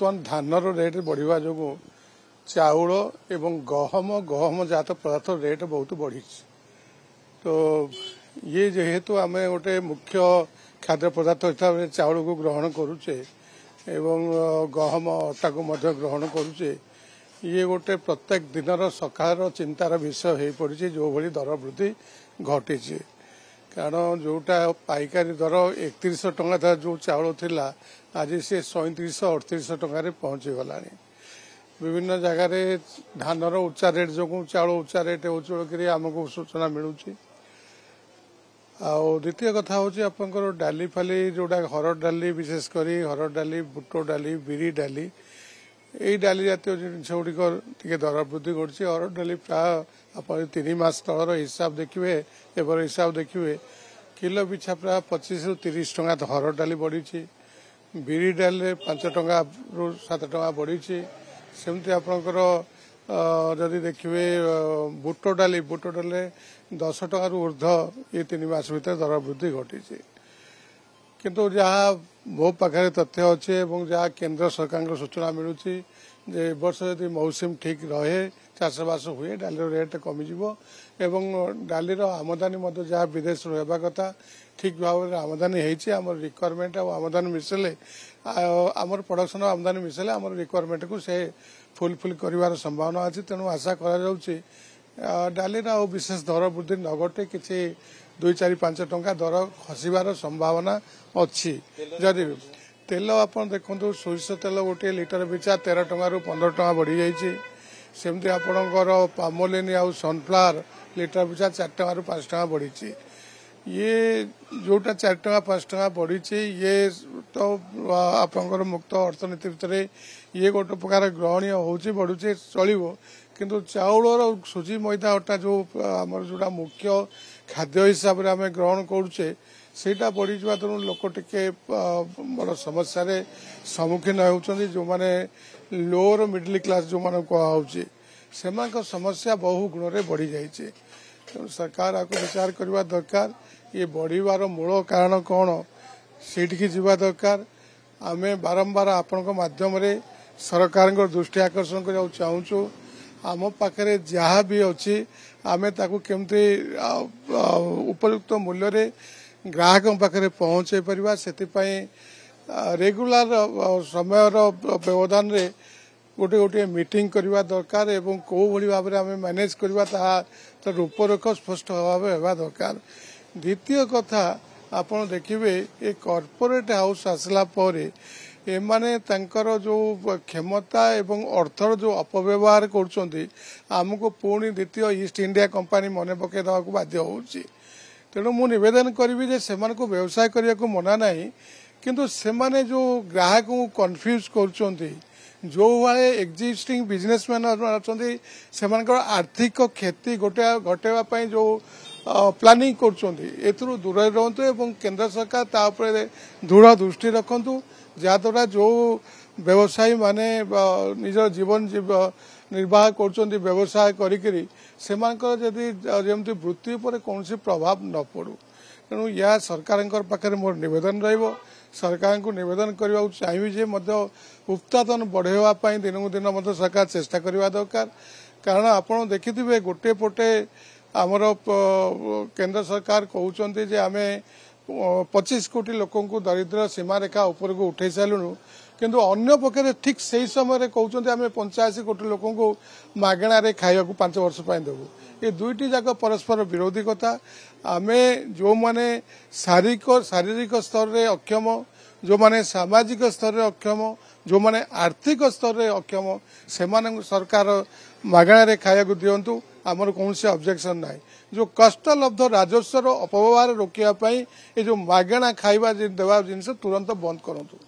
ବର୍ତ୍ତମାନ ଧାନର ରେଟ୍ ବଢ଼ିବା ଯୋଗୁଁ ଚାଉଳ ଏବଂ ଗହମ ଗହମ ଜାତ ପଦାର୍ଥ ରେଟ୍ ବହୁତ ବଢ଼ିଛି ତ ଇଏ ଯେହେତୁ ଆମେ ଗୋଟେ ମୁଖ୍ୟ ଖାଦ୍ୟ ପଦାର୍ଥ ହିସାବରେ ଚାଉଳକୁ ଗ୍ରହଣ କରୁଛେ ଏବଂ ଗହମ ଅଟାକୁ ମଧ୍ୟ ଗ୍ରହଣ କରୁଛେ ଇଏ ଗୋଟେ ପ୍ରତ୍ୟେକ ଦିନର ସକାଳର ଚିନ୍ତାର ବିଷୟ ହୋଇପଡ଼ିଛି ଯେଉଁଭଳି ଦର ବୃଦ୍ଧି ଘଟିଛି କାରଣ ଯେଉଁଟା ପାଇକାରୀ ଦର ଏକତିରିଶହ ଟଙ୍କା ଥିଲା ଯେଉଁ ଚାଉଳ ଥିଲା ଆଜି ସେ ସଇଁତିରିଶହ ଅଠତିରିଶହ ଟଙ୍କାରେ ପହଞ୍ଚିଗଲାଣି ବିଭିନ୍ନ ଜାଗାରେ ଧାନର ଉଚ୍ଚା ରେଟ୍ ଯୋଗୁଁ ଚାଉଳ ଉଚ୍ଚା ରେଟ୍ ହେଉଛି ବୋଲିକିରି ଆମକୁ ସୂଚନା ମିଳୁଛି ଆଉ ଦ୍ୱିତୀୟ କଥା ହେଉଛି ଆପଣଙ୍କର ଡାଲି ଫାଲି ଯେଉଁଟା ହରଡ଼ ଡାଲି ବିଶେଷ କରି ହରଡ଼ ଡାଲି ବୁଟ ଡାଲି ବିରି ଡାଲି ଏଇ ଡାଲି ଜାତୀୟ ଜିନିଷ ଗୁଡ଼ିକ ଟିକେ ଦର ବୃଦ୍ଧି ଘଟୁଛି ହରଡ଼ ଡାଲି ପ୍ରାୟ ଆପଣ ତିନି ମାସ ତଳର ହିସାବ ଦେଖିବେ ଏବର ହିସାବ ଦେଖିବେ କିଲୋ ପିଛା ପ୍ରାୟ ପଚିଶରୁ ତିରିଶ ଟଙ୍କା ହର ଡାଲି ବଢ଼ିଛି ବିରି ଡାଲିରେ ପାଞ୍ଚ ଟଙ୍କାରୁ ସାତ ଟଙ୍କା ବଢ଼ିଛି ସେମିତି ଆପଣଙ୍କର ଯଦି ଦେଖିବେ ବୁଟ ଡାଲି ବୁଟ ଡାଲିରେ ଦଶ ଟଙ୍କାରୁ ଉର୍ଦ୍ଧ୍ୱ ଏ ତିନି ମାସ ଭିତରେ ଦର ବୃଦ୍ଧି ଘଟିଛି କିନ୍ତୁ ଯାହା ମୋ ପାଖରେ ତଥ୍ୟ ଅଛି ଏବଂ ଯାହା କେନ୍ଦ୍ର ସରକାରଙ୍କ ସୂଚନା ମିଳୁଛି ଯେ ଏ ବର୍ଷ ଯଦି ମୌସୁମୀ ଠିକ୍ ରହେ ଚାଷବାସ ହୁଏ ଡାଲିର ରେଟ୍ କମିଯିବ ଏବଂ ଡାଲିର ଆମଦାନୀ ମଧ୍ୟ ଯାହା ବିଦେଶରୁ ହେବା କଥା ଠିକ୍ ଭାବରେ ଆମଦାନୀ ହେଇଛି ଆମର ରିକ୍ୱାରମେଣ୍ଟ ଆଉ ଆମଦାନୀ ମିଶିଲେ ଆମର ପ୍ରଡକ୍ସନ ଆମଦାନୀ ମିଶିଲେ ଆମର ରିକ୍ୱାରମେଣ୍ଟକୁ ସେ ଫୁଲଫିଲ୍ କରିବାର ସମ୍ଭାବନା ଅଛି ତେଣୁ ଆଶା କରାଯାଉଛି ଡାଲିର ଆଉ ବିଶେଷ ଦର ବୃଦ୍ଧି ନ ଘଟେ କିଛି ଦୁଇ ଚାରି ପାଞ୍ଚ ଟଙ୍କା ଦର ଖସିବାର ସମ୍ଭାବନା ଅଛି ଯଦି ତେଲ ଆପଣ ଦେଖନ୍ତୁ ସୋରିଷ ତେଲ ଗୋଟିଏ ଲିଟର ପିଛା ତେର ଟଙ୍କାରୁ ପନ୍ଦର ଟଙ୍କା ବଢ଼ିଯାଇଛି ସେମିତି ଆପଣଙ୍କର ପାମୋଲିନ୍ ଆଉ ସନ୍ଫ୍ଲାୱାର୍ ଲିଟର ପିଛା ଚାରି ଟଙ୍କାରୁ ପାଞ୍ଚ ଟଙ୍କା ବଢ଼ିଛି ଇଏ ଯୋଉଟା ଚାରି ଟଙ୍କା ପାଞ୍ଚ ଟଙ୍କା ବଢ଼ିଛି ଇଏ ତ ଆପଣଙ୍କର ମୁକ୍ତ ଅର୍ଥନୀତି ଭିତରେ ଇଏ ଗୋଟେ ପ୍ରକାର ଗ୍ରହଣୀୟ ହେଉଛି ବଢ଼ୁଛି ଚଳିବ କିନ୍ତୁ ଚାଉଳର ସୁଜି ମଇଦା ଅଟା ଯୋଉ ଆମର ଯୋଉଟା ମୁଖ୍ୟ ଖାଦ୍ୟ ହିସାବରେ ଆମେ ଗ୍ରହଣ କରୁଛେ ସେଇଟା ବଢ଼ିଯିବା ତେଣୁ ଲୋକ ଟିକେ ବଡ଼ ସମସ୍ୟାରେ ସମ୍ମୁଖୀନ ହେଉଛନ୍ତି ଯେଉଁମାନେ ଲୋଅର୍ ମିଡିଲ୍ କ୍ଲାସ୍ ଯେଉଁମାନଙ୍କୁ କୁହାହେଉଛି ସେମାନଙ୍କ ସମସ୍ୟା ବହୁ ଗୁଣରେ ବଢ଼ିଯାଇଛି ତେଣୁ ସରକାର ଆକୁ ବିଚାର କରିବା ଦରକାର ଇଏ ବଢ଼ିବାର ମୂଳ କାରଣ କ'ଣ ସେଇଠିକି ଯିବା ଦରକାର ଆମେ ବାରମ୍ବାର ଆପଣଙ୍କ ମାଧ୍ୟମରେ ସରକାରଙ୍କ ଦୃଷ୍ଟି ଆକର୍ଷଣ କରିବାକୁ ଚାହୁଁଛୁ ଆମ ପାଖରେ ଯାହା ବି ଅଛି ଆମେ ତାକୁ କେମିତି ଉପଯୁକ୍ତ ମୂଲ୍ୟରେ ଗ୍ରାହକଙ୍କ ପାଖରେ ପହଞ୍ଚାଇ ପାରିବା ସେଥିପାଇଁ ରେଗୁଲାର ସମୟର ବ୍ୟବଧାନରେ ଗୋଟେ ଗୋଟିଏ ମିଟିଂ କରିବା ଦରକାର ଏବଂ କେଉଁଭଳି ଭାବରେ ଆମେ ମ୍ୟାନେଜ୍ କରିବା ତାହା ରୂପରେଖ ସ୍ପଷ୍ଟ ଭାବେ ହେବା ଦରକାର ଦ୍ୱିତୀୟ କଥା ଆପଣ ଦେଖିବେ ଏ କର୍ପୋରେଟ୍ ହାଉସ୍ ଆସିଲା ପରେ ଏମାନେ ତାଙ୍କର ଯେଉଁ କ୍ଷମତା ଏବଂ ଅର୍ଥର ଯେଉଁ ଅପବ୍ୟବହାର କରୁଛନ୍ତି ଆମକୁ ପୁଣି ଦ୍ୱିତୀୟ ଇଷ୍ଟ ଇଣ୍ଡିଆ କମ୍ପାନୀ ମନେ ପକାଇ ଦେବାକୁ ବାଧ୍ୟ ହେଉଛି ତେଣୁ ମୁଁ ନିବେଦନ କରିବି ଯେ ସେମାନଙ୍କୁ ବ୍ୟବସାୟ କରିବାକୁ ମନା ନାହିଁ କିନ୍ତୁ ସେମାନେ ଯେଉଁ ଗ୍ରାହକଙ୍କୁ କନଫ୍ୟୁଜ୍ କରୁଛନ୍ତି ଯୋ ଭଳି ଏକ୍ଜିଷ୍ଟିଂ ବିଜନେସମ୍ୟାନ ଅଛନ୍ତି ସେମାନଙ୍କର ଆର୍ଥିକ କ୍ଷତି ଘଟାଇବା ପାଇଁ ଯୋଉ ପ୍ଲାନିଂ କରୁଛନ୍ତି ଏଥିରୁ ଦୂରରେ ରୁହନ୍ତୁ ଏବଂ କେନ୍ଦ୍ର ସରକାର ତା ଉପରେ ଦୃଢ଼ ଦୃଷ୍ଟି ରଖନ୍ତୁ ଯାହାଦ୍ୱାରା ଯୋଉ ବ୍ୟବସାୟୀ ମାନେ ନିଜ ଜୀବନ ନିର୍ବାହ କରୁଛନ୍ତି ବ୍ୟବସାୟ କରିକିରି ସେମାନଙ୍କର ଯଦି ଯେମିତି ବୃତ୍ତି ଉପରେ କୌଣସି ପ୍ରଭାବ ନ ପଡ଼ୁ ତେଣୁ ଏହା ସରକାରଙ୍କ ପାଖରେ ମୋର ନିବେଦନ ରହିବ ସରକାରଙ୍କୁ ନିବେଦନ କରିବାକୁ ଚାହିଁବି ଯେ ମଧ୍ୟ ଉତ୍ପାଦନ ବଢ଼େଇବା ପାଇଁ ଦିନକୁ ଦିନ ମଧ୍ୟ ସରକାର ଚେଷ୍ଟା କରିବା ଦରକାର କାରଣ ଆପଣ ଦେଖିଥିବେ ଗୋଟିଏ ପଟେ ଆମର କେନ୍ଦ୍ର ସରକାର କହୁଛନ୍ତି ଯେ ଆମେ ପଚିଶ କୋଟି ଲୋକଙ୍କୁ ଦରିଦ୍ର ସୀମାରେଖା ଉପରକୁ ଉଠାଇ ସାରିଲୁଣୁ କିନ୍ତୁ ଅନ୍ୟ ପକ୍ଷରେ ଠିକ୍ ସେହି ସମୟରେ କହୁଛନ୍ତି ଆମେ ପଞ୍ଚାଅଶୀ କୋଟି ଲୋକଙ୍କୁ ମାଗଣାରେ ଖାଇବାକୁ ପାଞ୍ଚ ବର୍ଷ ପାଇଁ ଦେବୁ ଏ ଦୁଇଟି ଯାକ ପରସ୍ପର ବିରୋଧୀ କଥା ଆମେ ଯେଉଁମାନେ ଶାରୀରିକ ଶାରୀରିକ ସ୍ତରରେ ଅକ୍ଷମ ଯେଉଁମାନେ ସାମାଜିକ ସ୍ତରରେ ଅକ୍ଷମ ଯେଉଁମାନେ ଆର୍ଥିକ ସ୍ତରରେ ଅକ୍ଷମ ସେମାନଙ୍କୁ ସରକାର ମାଗଣାରେ ଖାଇବାକୁ ଦିଅନ୍ତୁ ଆମର କୌଣସି ଅବଜେକ୍ସନ୍ ନାହିଁ ଯେଉଁ କଷ୍ଟଲବ୍ଧ ରାଜସ୍ୱର ଅପବ୍ୟବହାର ରୋକିବା ପାଇଁ ଏ ଯେଉଁ ମାଗଣା ଖାଇବା ଦେବା ଜିନିଷ ତୁରନ୍ତ ବନ୍ଦ କରନ୍ତୁ